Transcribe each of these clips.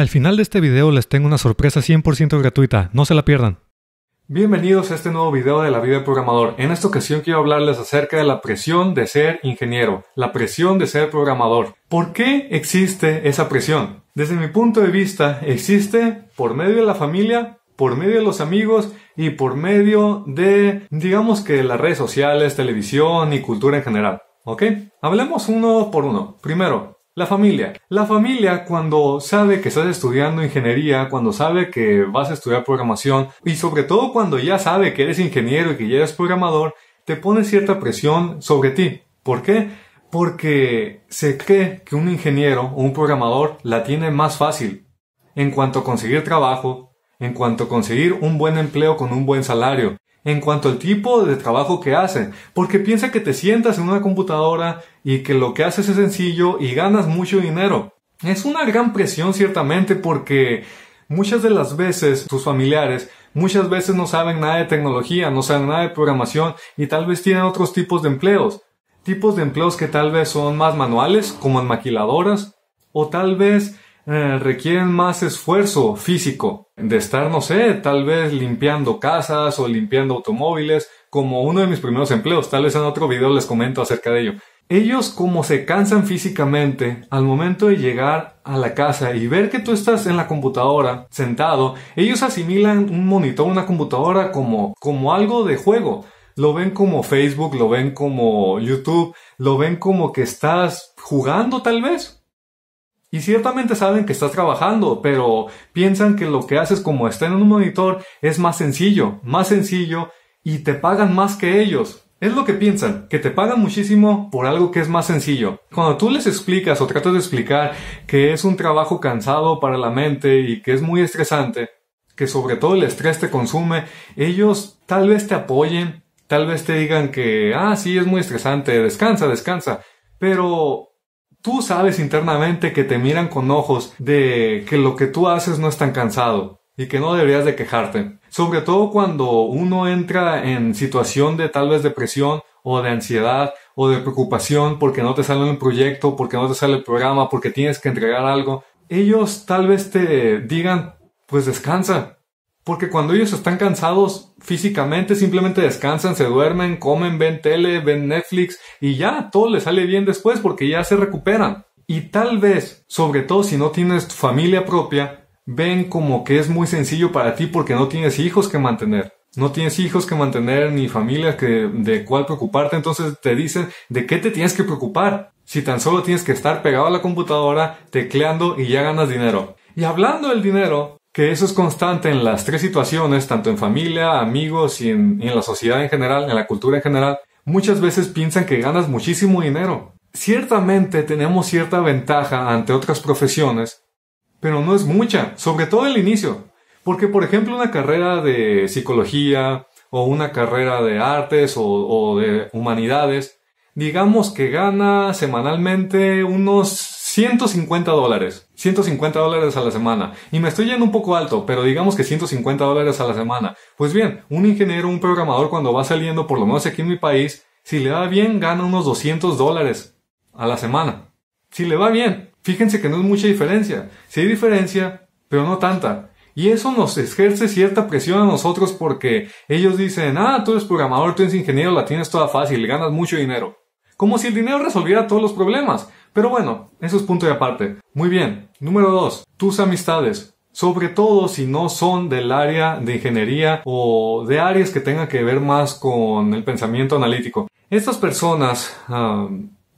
Al final de este video les tengo una sorpresa 100% gratuita, no se la pierdan. Bienvenidos a este nuevo video de la vida del programador. En esta ocasión quiero hablarles acerca de la presión de ser ingeniero, la presión de ser programador. ¿Por qué existe esa presión? Desde mi punto de vista, existe por medio de la familia, por medio de los amigos y por medio de, digamos que las redes sociales, televisión y cultura en general. ¿Ok? Hablemos uno por uno. Primero, la familia. La familia cuando sabe que estás estudiando ingeniería, cuando sabe que vas a estudiar programación y sobre todo cuando ya sabe que eres ingeniero y que ya eres programador, te pone cierta presión sobre ti. ¿Por qué? Porque se cree que un ingeniero o un programador la tiene más fácil en cuanto a conseguir trabajo, en cuanto a conseguir un buen empleo con un buen salario, en cuanto al tipo de trabajo que hacen, porque piensa que te sientas en una computadora y que lo que haces es sencillo y ganas mucho dinero. Es una gran presión ciertamente porque muchas de las veces tus familiares muchas veces no saben nada de tecnología, no saben nada de programación y tal vez tienen otros tipos de empleos. Tipos de empleos que tal vez son más manuales, como en maquiladoras, o tal vez eh, requieren más esfuerzo físico de estar, no sé, tal vez limpiando casas o limpiando automóviles, como uno de mis primeros empleos, tal vez en otro video les comento acerca de ello. Ellos como se cansan físicamente al momento de llegar a la casa y ver que tú estás en la computadora sentado, ellos asimilan un monitor, una computadora como, como algo de juego. Lo ven como Facebook, lo ven como YouTube, lo ven como que estás jugando tal vez. Y ciertamente saben que estás trabajando, pero piensan que lo que haces como está en un monitor es más sencillo, más sencillo y te pagan más que ellos. Es lo que piensan, que te pagan muchísimo por algo que es más sencillo. Cuando tú les explicas o tratas de explicar que es un trabajo cansado para la mente y que es muy estresante, que sobre todo el estrés te consume, ellos tal vez te apoyen, tal vez te digan que, ah, sí, es muy estresante, descansa, descansa, pero Tú sabes internamente que te miran con ojos de que lo que tú haces no es tan cansado y que no deberías de quejarte. Sobre todo cuando uno entra en situación de tal vez depresión o de ansiedad o de preocupación porque no te sale un proyecto, porque no te sale el programa, porque tienes que entregar algo. Ellos tal vez te digan, pues descansa, porque cuando ellos están cansados físicamente, simplemente descansan, se duermen, comen, ven tele, ven Netflix y ya todo les sale bien después porque ya se recuperan. Y tal vez, sobre todo si no tienes familia propia, ven como que es muy sencillo para ti porque no tienes hijos que mantener. No tienes hijos que mantener ni familia que, de cuál preocuparte, entonces te dicen de qué te tienes que preocupar. Si tan solo tienes que estar pegado a la computadora, tecleando y ya ganas dinero. Y hablando del dinero, que eso es constante en las tres situaciones, tanto en familia, amigos y en, la sociedad en general, en la cultura en general, muchas veces piensan que ganas muchísimo dinero. Ciertamente tenemos cierta ventaja ante otras profesiones, pero no es mucha, sobre todo el inicio. Porque, por ejemplo, una carrera de psicología o una carrera de artes o de humanidades, digamos que gana semanalmente unos 150 dólares. 150 dólares a la semana. Y me estoy yendo un poco alto, pero digamos que 150 dólares a la semana. Pues bien, un ingeniero, un programador cuando va saliendo, por lo menos aquí en mi país, si le va bien, gana unos 200 dólares a la semana. Si le va bien. Fíjense que no es mucha diferencia. Si hay diferencia, pero no tanta. Y eso nos ejerce cierta presión a nosotros porque ellos dicen, ah, tú eres programador, tú eres ingeniero, la tienes toda fácil, ganas mucho dinero. Como si el dinero resolviera todos los problemas. Pero bueno, eso es punto de aparte. Muy bien. Número 2. Tus amistades. Sobre todo si no son del área de ingeniería o de áreas que tengan que ver más con el pensamiento analítico. Estas personas, ah,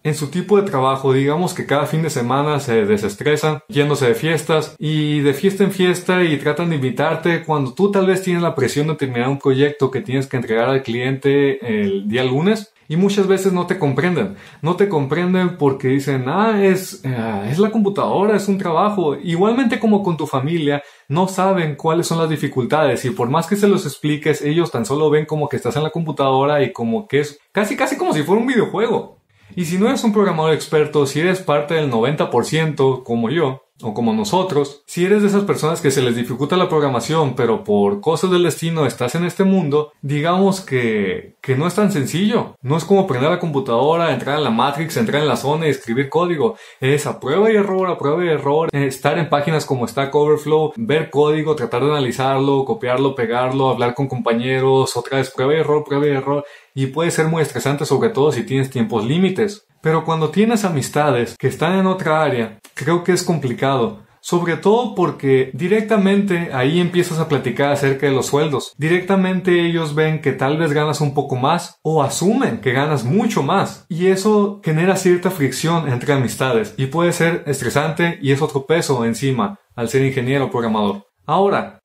en su tipo de trabajo, digamos que cada fin de semana se desestresan yéndose de fiestas y de fiesta en fiesta y tratan de invitarte cuando tú tal vez tienes la presión de terminar un proyecto que tienes que entregar al cliente el día lunes y muchas veces no te comprenden. No te comprenden porque dicen, ah, es, eh, es la computadora, es un trabajo. Igualmente como con tu familia, no saben cuáles son las dificultades y por más que se los expliques, ellos tan solo ven como que estás en la computadora y como que es casi casi como si fuera un videojuego. Y si no eres un programador experto, si eres parte del 90% como yo, o como nosotros, si eres de esas personas que se les dificulta la programación, pero por cosas del destino estás en este mundo, digamos que, que no es tan sencillo. No es como prender la computadora, entrar en la Matrix, entrar en la zona y escribir código. Es a prueba y error, a prueba y error, eh, estar en páginas como Stack Overflow, ver código, tratar de analizarlo, copiarlo, pegarlo, hablar con compañeros, otra vez prueba y error, prueba y error. Y puede ser muy estresante, sobre todo si tienes tiempos límites. Pero cuando tienes amistades que están en otra área, creo que es complicado. Sobre todo porque directamente ahí empiezas a platicar acerca de los sueldos. Directamente ellos ven que tal vez ganas un poco más o asumen que ganas mucho más. Y eso genera cierta fricción entre amistades y puede ser estresante y es otro peso encima al ser ingeniero o programador. Ahora,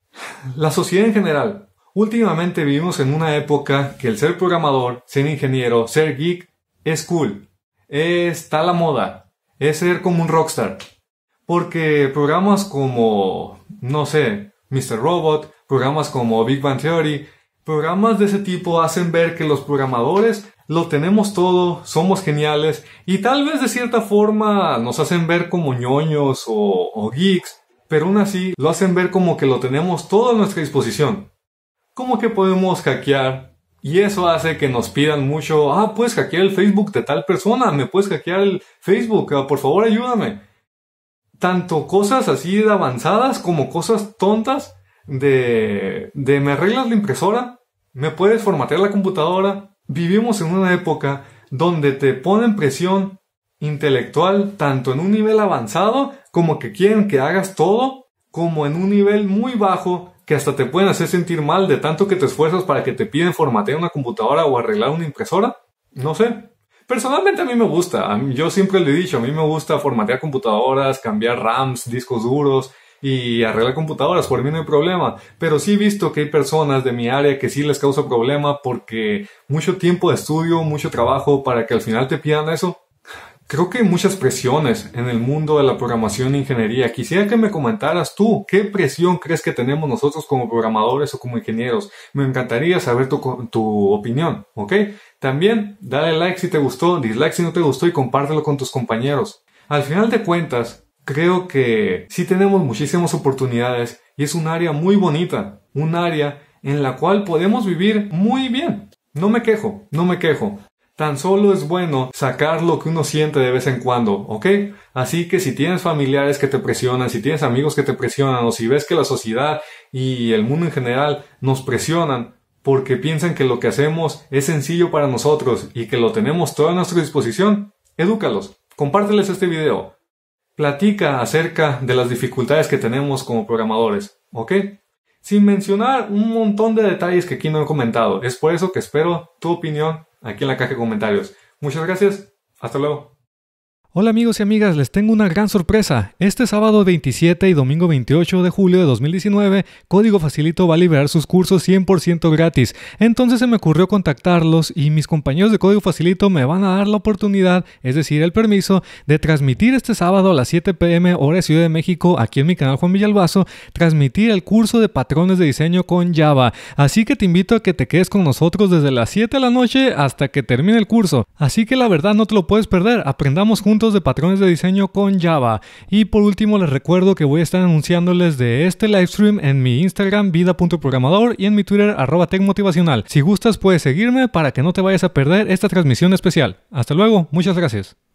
la sociedad en general. Últimamente vivimos en una época que el ser programador, ser ingeniero, ser geek es cool está la moda, es ser como un rockstar. Porque programas como, no sé, Mr. Robot, programas como Big Bang Theory, programas de ese tipo hacen ver que los programadores lo tenemos todo, somos geniales y tal vez de cierta forma nos hacen ver como ñoños o, geeks, pero aún así lo hacen ver como que lo tenemos todo a nuestra disposición. ¿Cómo que podemos hackear, y eso hace que nos pidan mucho, ah, puedes hackear el Facebook de tal persona, me puedes hackear el Facebook, ah, por favor ayúdame. Tanto cosas así de avanzadas como cosas tontas de, de me arreglas la impresora, me puedes formatear la computadora. Vivimos en una época donde te ponen presión intelectual tanto en un nivel avanzado como que quieren que hagas todo, como en un nivel muy bajo que hasta te pueden hacer sentir mal de tanto que te esfuerzas para que te piden formatear una computadora o arreglar una impresora. No sé. Personalmente a mí me gusta, yo siempre le he dicho, a mí me gusta formatear computadoras, cambiar RAMs, discos duros, y arreglar computadoras, por mí no hay problema. Pero sí he visto que hay personas de mi área que sí les causa problema porque mucho tiempo de estudio, mucho trabajo para que al final te pidan eso. Creo que hay muchas presiones en el mundo de la programación e ingeniería. Quisiera que me comentaras tú qué presión crees que tenemos nosotros como programadores o como ingenieros. Me encantaría saber tu, tu opinión, ¿ok? También dale like si te gustó, dislike si no te gustó y compártelo con tus compañeros. Al final de cuentas, creo que sí tenemos muchísimas oportunidades y es un área muy bonita, un área en la cual podemos vivir muy bien. No me quejo, no me quejo. Tan solo es bueno sacar lo que uno siente de vez en cuando, ¿ok? Así que si tienes familiares que te presionan, si tienes amigos que te presionan, o si ves que la sociedad y el mundo en general nos presionan, porque piensan que lo que hacemos es sencillo para nosotros y que lo tenemos todo a nuestra disposición, edúcalos, compárteles este video. Platica acerca de las dificultades que tenemos como programadores, ¿ok? sin mencionar un montón de detalles que aquí no he comentado. Es por eso que espero tu opinión aquí en la caja de comentarios. Muchas gracias, hasta luego. Hola amigos y amigas, les tengo una gran sorpresa. Este sábado 27 y domingo 28 de julio de 2019, Código Facilito va a liberar sus cursos 100% gratis. Entonces se me ocurrió contactarlos y mis compañeros de Código Facilito me van a dar la oportunidad, es decir, el permiso, de transmitir este sábado a las 7 pm hora Ciudad de México, aquí en mi canal Juan Villalbazo, transmitir el curso de patrones de diseño con Java. Así que te invito a que te quedes con nosotros desde las 7 de la noche hasta que termine el curso. Así que la verdad no te lo puedes perder, aprendamos juntos de patrones de diseño con Java. Y por último les recuerdo que voy a estar anunciándoles de este livestream en mi Instagram vida.programador y en mi Twitter arroba tecmotivacional. Si gustas puedes seguirme para que no te vayas a perder esta transmisión especial. Hasta luego, muchas gracias.